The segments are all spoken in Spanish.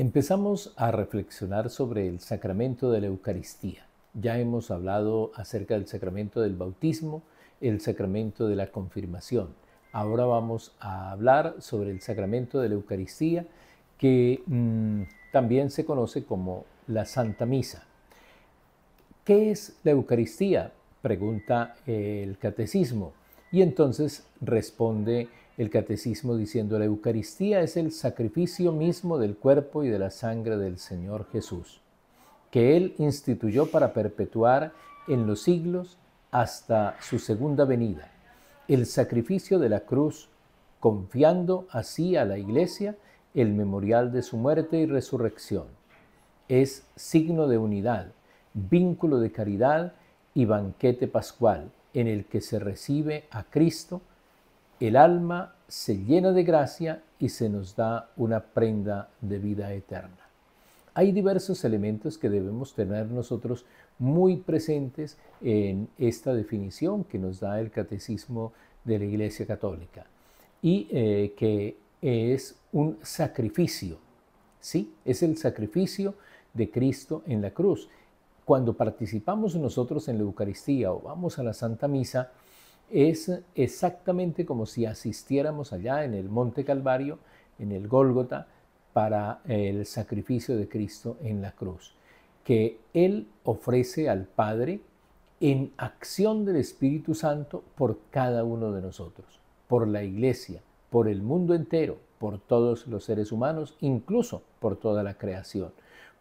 Empezamos a reflexionar sobre el sacramento de la Eucaristía. Ya hemos hablado acerca del sacramento del bautismo, el sacramento de la confirmación. Ahora vamos a hablar sobre el sacramento de la Eucaristía, que mm, también se conoce como la Santa Misa. ¿Qué es la Eucaristía? Pregunta el catecismo. Y entonces responde el catecismo diciendo, la Eucaristía es el sacrificio mismo del cuerpo y de la sangre del Señor Jesús, que Él instituyó para perpetuar en los siglos hasta su segunda venida, el sacrificio de la cruz, confiando así a la Iglesia el memorial de su muerte y resurrección. Es signo de unidad, vínculo de caridad y banquete pascual en el que se recibe a Cristo el alma se llena de gracia y se nos da una prenda de vida eterna. Hay diversos elementos que debemos tener nosotros muy presentes en esta definición que nos da el catecismo de la Iglesia Católica y eh, que es un sacrificio, ¿sí? Es el sacrificio de Cristo en la cruz. Cuando participamos nosotros en la Eucaristía o vamos a la Santa Misa, es exactamente como si asistiéramos allá en el Monte Calvario, en el Gólgota, para eh, el sacrificio de Cristo en la cruz, que Él ofrece al Padre en acción del Espíritu Santo por cada uno de nosotros, por la Iglesia, por el mundo entero, por todos los seres humanos, incluso por toda la creación.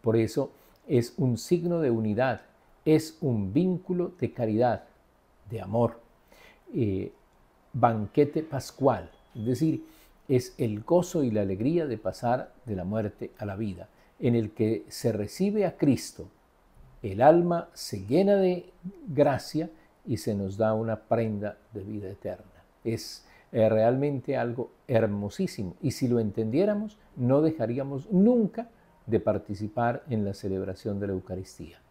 Por eso es un signo de unidad, es un vínculo de caridad, de amor eh, banquete pascual, es decir, es el gozo y la alegría de pasar de la muerte a la vida, en el que se recibe a Cristo, el alma se llena de gracia y se nos da una prenda de vida eterna. Es eh, realmente algo hermosísimo y si lo entendiéramos no dejaríamos nunca de participar en la celebración de la Eucaristía.